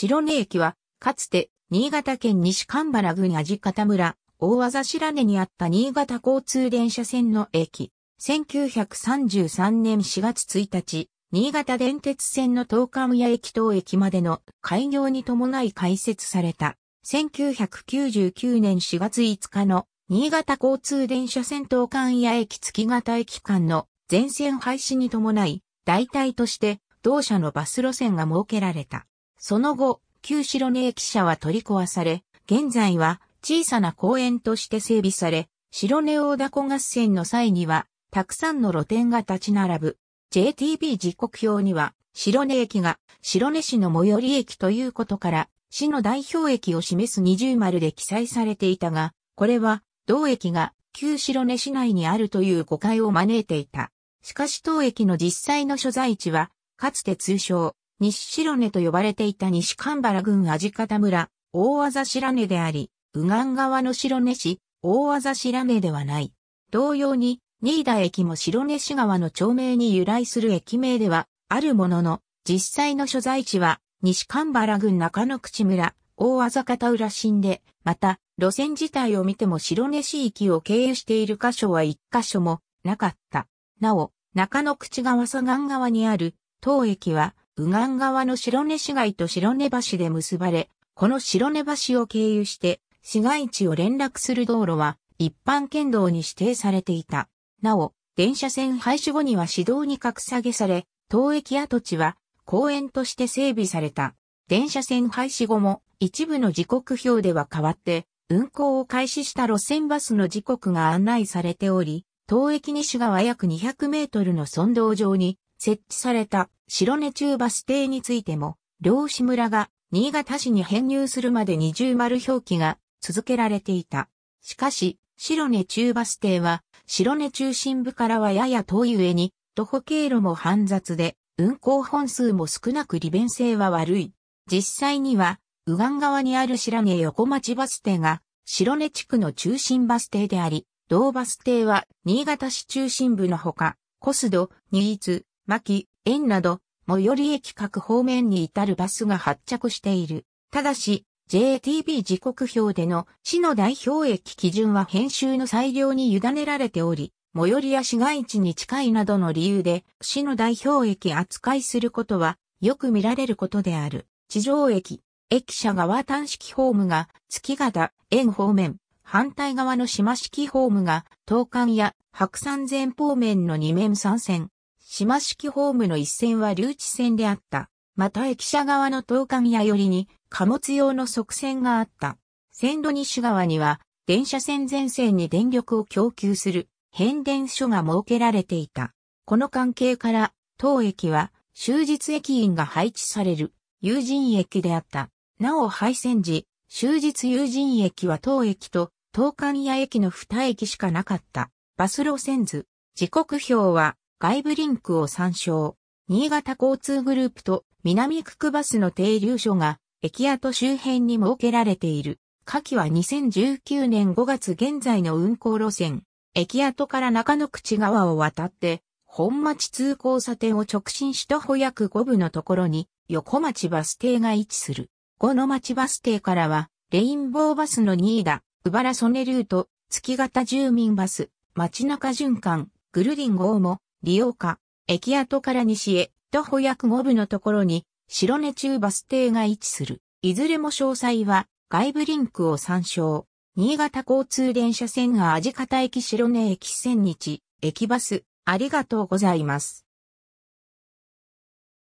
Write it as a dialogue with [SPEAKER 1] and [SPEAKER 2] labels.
[SPEAKER 1] 白根駅は、かつて、新潟県西蒲原郡味方村、大技白根にあった新潟交通電車線の駅。1933年4月1日、新潟電鉄線の東海屋駅等駅までの開業に伴い開設された。1999年4月5日の新潟交通電車線東海屋駅月形駅間の全線廃止に伴い、代替として同社のバス路線が設けられた。その後、旧白根駅舎は取り壊され、現在は小さな公園として整備され、白根大凧合戦の際には、たくさんの露店が立ち並ぶ。JTB 時刻表には、白根駅が白根市の最寄り駅ということから、市の代表駅を示す二重丸で記載されていたが、これは、同駅が旧白根市内にあるという誤解を招いていた。しかし当駅の実際の所在地は、かつて通称、西白根と呼ばれていた西神原郡味方村、大技白根であり、右岸側の白根市、大技白根ではない。同様に、新田駅も白根市川の町名に由来する駅名では、あるものの、実際の所在地は、西神原郡中野口村、大技方浦新で、また、路線自体を見ても白根市域を経由している箇所は一箇所もなかった。なお、中野口川左岸側にある、当駅は、右岸側の白根市街と白根橋で結ばれ、この白根橋を経由して市街地を連絡する道路は一般県道に指定されていた。なお、電車線廃止後には市道に格下げされ、当駅跡地は公園として整備された。電車線廃止後も一部の時刻表では変わって、運行を開始した路線バスの時刻が案内されており、当駅西側約200メートルの村道上に設置された白根中バス停についても、漁師村が新潟市に編入するまで二重丸表記が続けられていた。しかし、白根中バス停は、白根中心部からはやや遠い上に、徒歩経路も煩雑で、運行本数も少なく利便性は悪い。実際には、右岸側にある白根横町バス停が、白根地区の中心バス停であり、同バス停は、新潟市中心部のほか、コスド、新津、牧、園など、最寄り駅各方面に至るバスが発着している。ただし、JTB 時刻表での市の代表駅基準は編集の裁量に委ねられており、最寄りや市街地に近いなどの理由で市の代表駅扱いすることはよく見られることである。地上駅、駅舎側端式ホームが月形、円方面、反対側の島式ホームが東館や白山前方面の2面3線、島式ホームの一線は留置線であった。また駅舎側の東館や寄りに貨物用の側線があった。線路西側には電車線全線に電力を供給する変電所が設けられていた。この関係から当駅は終日駅員が配置される有人駅であった。なお廃線時、終日有人駅は当駅と東館屋駅の二駅しかなかった。バス路線図。時刻表は外部リンクを参照。新潟交通グループと南区区バスの停留所が駅跡周辺に設けられている。下記は2019年5月現在の運行路線。駅跡から中野口川を渡って、本町通交差点を直進した歩約5分のところに、横町バス停が位置する。五の町バス停からは、レインボーバスの新田、ウバラソネルート、月型住民バス、街中循環、グルリン号も利用か、駅跡から西へ、徒歩約5分のところに、白根中バス停が位置する。いずれも詳細は、外部リンクを参照。新潟交通電車線が味方駅白根駅千日、駅バス、ありがとうございます。